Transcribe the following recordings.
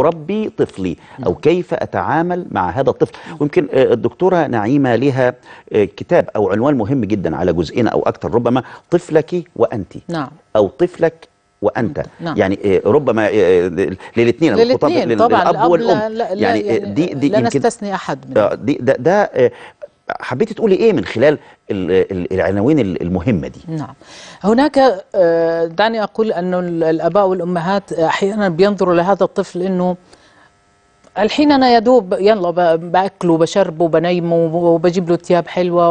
أربي طفلي أو كيف أتعامل مع هذا الطفل ويمكن آه، الدكتورة نعيمة لها آه، كتاب أو عنوان مهم جدا على جزئين أو أكثر ربما طفلك وأنت نعم. أو طفلك وانت نعم. نعم. يعني آه، ربما للاثنين للاثنين طبعا الاب والام لا لا يعني, يعني دي دي لا نستثني احد من ده, ده, ده حبيتي تقولي ايه من خلال العناوين المهمه دي نعم هناك آه، دعني اقول انه الاباء والامهات احيانا بينظروا لهذا الطفل انه الحين انا يا دوب يلا باكله وبشربه وبنيمه وبجيب له ثياب حلوه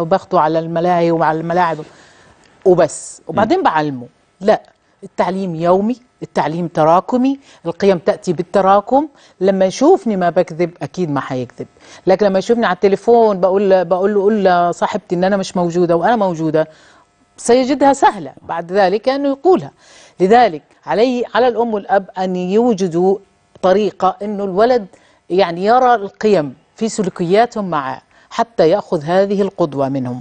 وباخده على الملاهي وعلى الملاعب وبس وبعدين بعلمه لا التعليم يومي التعليم تراكمي القيم تأتي بالتراكم لما يشوفني ما بكذب أكيد ما حيكذب لكن لما يشوفني على التليفون بقول بقول له قول لصاحبتي إن أنا مش موجودة وأنا موجودة سيجدها سهلة بعد ذلك أنه يقولها لذلك علي على الأم والأب أن يوجدوا طريقة أنه الولد يعني يرى القيم في سلوكياتهم معه حتى ياخذ هذه القدوه منهم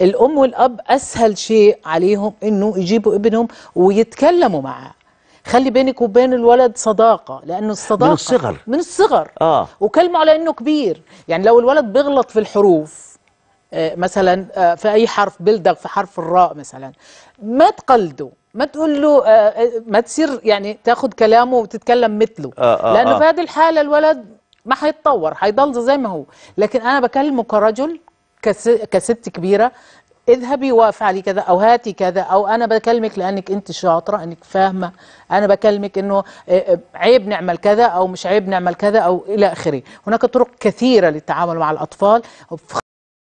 الام والاب اسهل شيء عليهم انه يجيبوا ابنهم ويتكلموا معاه خلي بينك وبين الولد صداقة لأنه الصداقة من الصغر من الصغر آه. وكلمه على أنه كبير يعني لو الولد بيغلط في الحروف آه، مثلا آه، في أي حرف بلدغ في حرف الراء مثلا ما تقلده ما تقول له آه، ما تصير يعني تاخد كلامه وتتكلم مثله آه آه لأنه آه. في هذه الحالة الولد ما هيتطور هيضل زي ما هو لكن انا بكلمه كرجل كست كبيره اذهبي وافعلي كذا او هاتي كذا او انا بكلمك لانك انت شاطره انك فاهمه انا بكلمك انه آه، آه، عيب نعمل كذا او مش عيب نعمل كذا او الى اخره هناك طرق كثيره للتعامل مع الاطفال